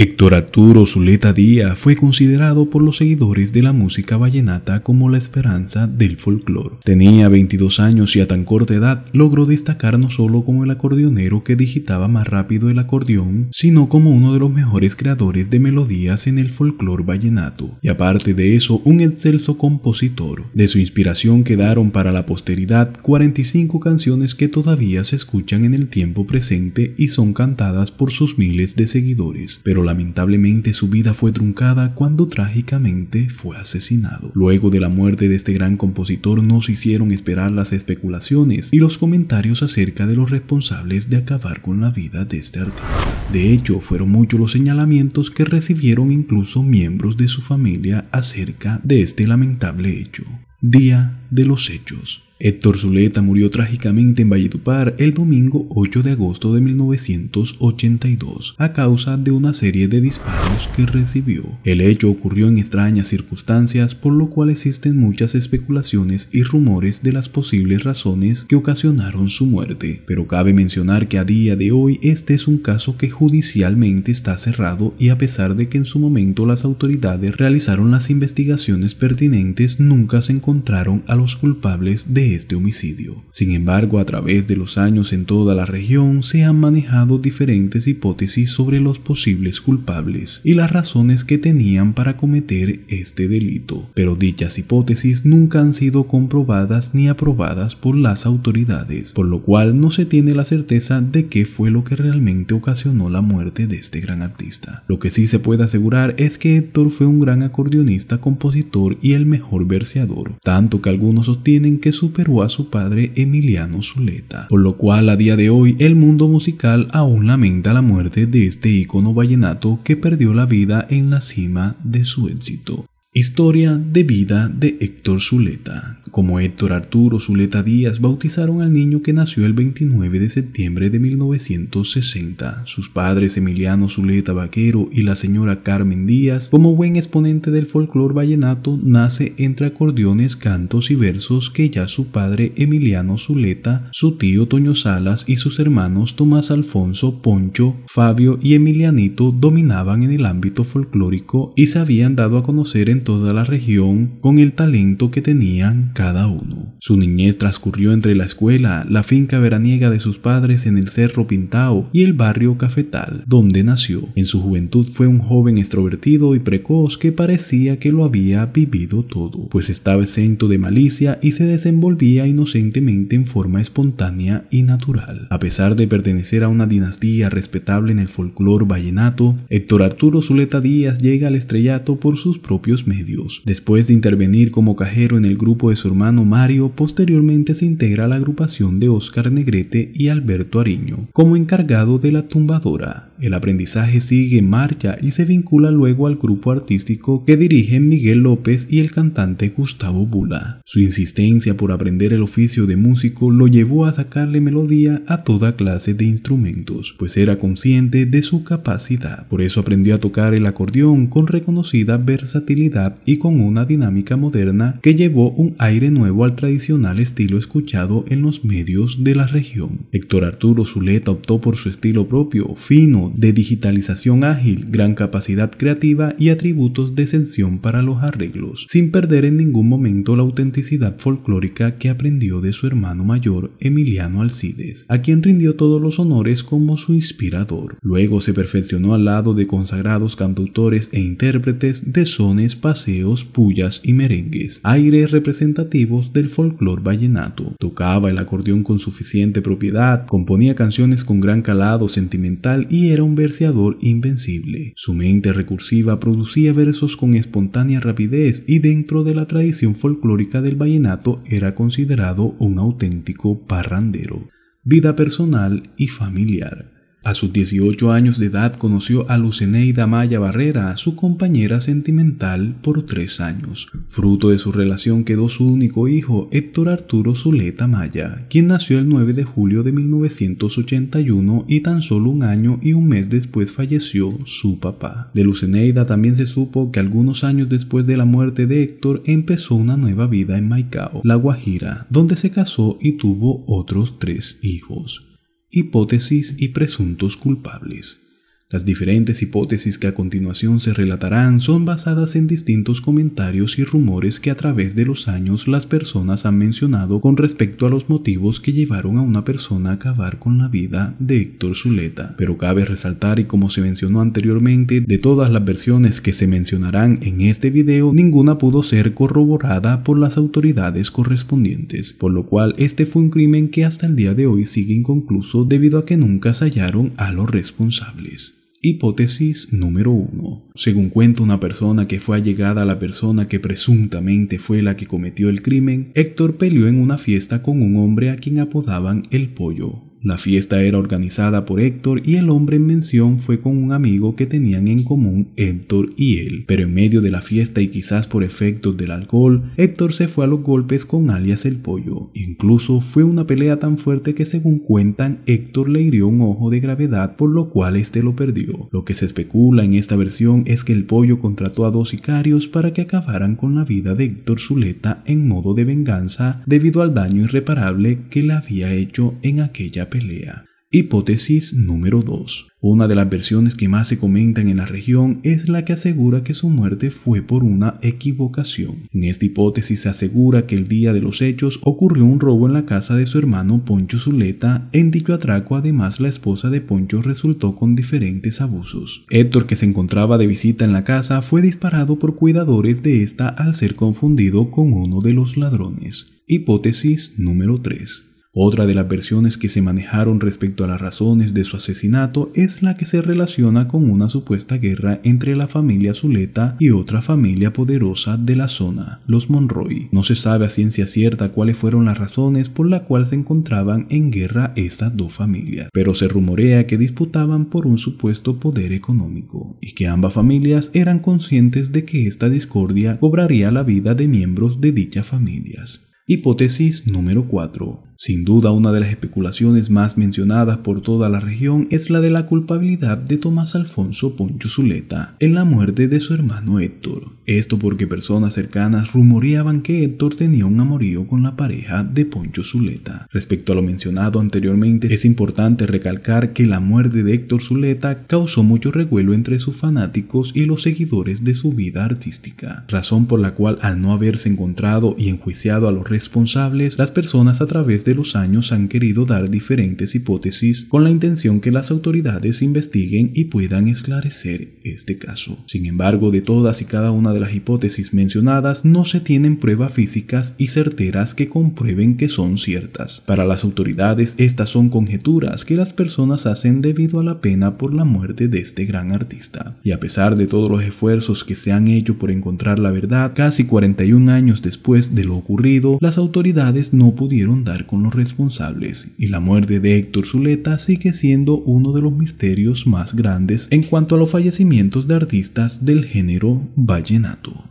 Héctor Arturo Zuleta Díaz fue considerado por los seguidores de la música vallenata como la esperanza del folclore. Tenía 22 años y a tan corta edad logró destacar no solo como el acordeonero que digitaba más rápido el acordeón, sino como uno de los mejores creadores de melodías en el folclore vallenato, y aparte de eso, un excelso compositor. De su inspiración quedaron para la posteridad 45 canciones que todavía se escuchan en el tiempo presente y son cantadas por sus miles de seguidores, pero lamentablemente su vida fue truncada cuando trágicamente fue asesinado. Luego de la muerte de este gran compositor no se hicieron esperar las especulaciones y los comentarios acerca de los responsables de acabar con la vida de este artista. De hecho, fueron muchos los señalamientos que recibieron incluso miembros de su familia acerca de este lamentable hecho. Día de los Hechos Héctor Zuleta murió trágicamente en Valledupar el domingo 8 de agosto de 1982 a causa de una serie de disparos que recibió. El hecho ocurrió en extrañas circunstancias por lo cual existen muchas especulaciones y rumores de las posibles razones que ocasionaron su muerte, pero cabe mencionar que a día de hoy este es un caso que judicialmente está cerrado y a pesar de que en su momento las autoridades realizaron las investigaciones pertinentes nunca se encontraron a los culpables de este homicidio. Sin embargo, a través de los años en toda la región se han manejado diferentes hipótesis sobre los posibles culpables y las razones que tenían para cometer este delito, pero dichas hipótesis nunca han sido comprobadas ni aprobadas por las autoridades, por lo cual no se tiene la certeza de qué fue lo que realmente ocasionó la muerte de este gran artista. Lo que sí se puede asegurar es que Héctor fue un gran acordeonista, compositor y el mejor verseador, tanto que algunos sostienen que su a su padre Emiliano Zuleta, por lo cual a día de hoy el mundo musical aún lamenta la muerte de este ícono vallenato que perdió la vida en la cima de su éxito. Historia de vida de Héctor Zuleta, como Héctor Arturo Zuleta Díaz, bautizaron al niño que nació el 29 de septiembre de 1960. Sus padres Emiliano Zuleta Vaquero y la señora Carmen Díaz, como buen exponente del folclor vallenato, nace entre acordeones, cantos y versos que ya su padre Emiliano Zuleta, su tío Toño Salas y sus hermanos Tomás Alfonso, Poncho, Fabio y Emilianito dominaban en el ámbito folclórico y se habían dado a conocer en toda la región con el talento que tenían cada uno. Su niñez transcurrió entre la escuela, la finca veraniega de sus padres en el Cerro Pintao y el barrio Cafetal, donde nació. En su juventud fue un joven extrovertido y precoz que parecía que lo había vivido todo, pues estaba exento de malicia y se desenvolvía inocentemente en forma espontánea y natural. A pesar de pertenecer a una dinastía respetable en el folclor vallenato, Héctor Arturo Zuleta Díaz llega al estrellato por sus propios medios. Después de intervenir como cajero en el grupo de hermano Mario posteriormente se integra a la agrupación de Óscar Negrete y Alberto Ariño como encargado de la tumbadora. El aprendizaje sigue en marcha y se vincula luego al grupo artístico que dirigen Miguel López y el cantante Gustavo Bula. Su insistencia por aprender el oficio de músico lo llevó a sacarle melodía a toda clase de instrumentos, pues era consciente de su capacidad. Por eso aprendió a tocar el acordeón con reconocida versatilidad y con una dinámica moderna que llevó un aire aire nuevo al tradicional estilo escuchado en los medios de la región. Héctor Arturo Zuleta optó por su estilo propio, fino, de digitalización ágil, gran capacidad creativa y atributos de exención para los arreglos, sin perder en ningún momento la autenticidad folclórica que aprendió de su hermano mayor, Emiliano Alcides, a quien rindió todos los honores como su inspirador. Luego se perfeccionó al lado de consagrados cantautores e intérpretes de sones, paseos, pullas y merengues, aire representativo del folclor vallenato. Tocaba el acordeón con suficiente propiedad, componía canciones con gran calado sentimental y era un verseador invencible. Su mente recursiva producía versos con espontánea rapidez y dentro de la tradición folclórica del vallenato era considerado un auténtico parrandero. Vida personal y familiar. A sus 18 años de edad conoció a Luceneida Maya Barrera, su compañera sentimental, por tres años. Fruto de su relación quedó su único hijo, Héctor Arturo Zuleta Maya, quien nació el 9 de julio de 1981 y tan solo un año y un mes después falleció su papá. De Luceneida también se supo que algunos años después de la muerte de Héctor empezó una nueva vida en Maicao, La Guajira, donde se casó y tuvo otros tres hijos hipótesis y presuntos culpables. Las diferentes hipótesis que a continuación se relatarán son basadas en distintos comentarios y rumores que a través de los años las personas han mencionado con respecto a los motivos que llevaron a una persona a acabar con la vida de Héctor Zuleta. Pero cabe resaltar y como se mencionó anteriormente, de todas las versiones que se mencionarán en este video, ninguna pudo ser corroborada por las autoridades correspondientes, por lo cual este fue un crimen que hasta el día de hoy sigue inconcluso debido a que nunca se hallaron a los responsables. Hipótesis número 1. Según cuenta una persona que fue allegada a la persona que presuntamente fue la que cometió el crimen, Héctor peleó en una fiesta con un hombre a quien apodaban el pollo. La fiesta era organizada por Héctor y el hombre en mención fue con un amigo que tenían en común Héctor y él. Pero en medio de la fiesta y quizás por efectos del alcohol, Héctor se fue a los golpes con alias el pollo. Incluso fue una pelea tan fuerte que según cuentan Héctor le hirió un ojo de gravedad por lo cual este lo perdió. Lo que se especula en esta versión es que el pollo contrató a dos sicarios para que acabaran con la vida de Héctor Zuleta en modo de venganza debido al daño irreparable que le había hecho en aquella pelea. Hipótesis número 2. Una de las versiones que más se comentan en la región es la que asegura que su muerte fue por una equivocación. En esta hipótesis se asegura que el día de los hechos ocurrió un robo en la casa de su hermano Poncho Zuleta. En dicho atraco además la esposa de Poncho resultó con diferentes abusos. Héctor que se encontraba de visita en la casa fue disparado por cuidadores de esta al ser confundido con uno de los ladrones. Hipótesis número 3. Otra de las versiones que se manejaron respecto a las razones de su asesinato es la que se relaciona con una supuesta guerra entre la familia Zuleta y otra familia poderosa de la zona, los Monroy. No se sabe a ciencia cierta cuáles fueron las razones por las cuales se encontraban en guerra estas dos familias, pero se rumorea que disputaban por un supuesto poder económico y que ambas familias eran conscientes de que esta discordia cobraría la vida de miembros de dichas familias. Hipótesis número 4. Sin duda, una de las especulaciones más mencionadas por toda la región es la de la culpabilidad de Tomás Alfonso Poncho Zuleta en la muerte de su hermano Héctor. Esto porque personas cercanas rumoreaban que Héctor tenía un amorío con la pareja de Poncho Zuleta. Respecto a lo mencionado anteriormente, es importante recalcar que la muerte de Héctor Zuleta causó mucho revuelo entre sus fanáticos y los seguidores de su vida artística, razón por la cual al no haberse encontrado y enjuiciado a los responsables, las personas a través de de los años han querido dar diferentes hipótesis con la intención que las autoridades investiguen y puedan esclarecer este caso. Sin embargo, de todas y cada una de las hipótesis mencionadas no se tienen pruebas físicas y certeras que comprueben que son ciertas. Para las autoridades estas son conjeturas que las personas hacen debido a la pena por la muerte de este gran artista. Y a pesar de todos los esfuerzos que se han hecho por encontrar la verdad, casi 41 años después de lo ocurrido, las autoridades no pudieron dar con los responsables y la muerte de Héctor Zuleta sigue siendo uno de los misterios más grandes en cuanto a los fallecimientos de artistas del género vallenato.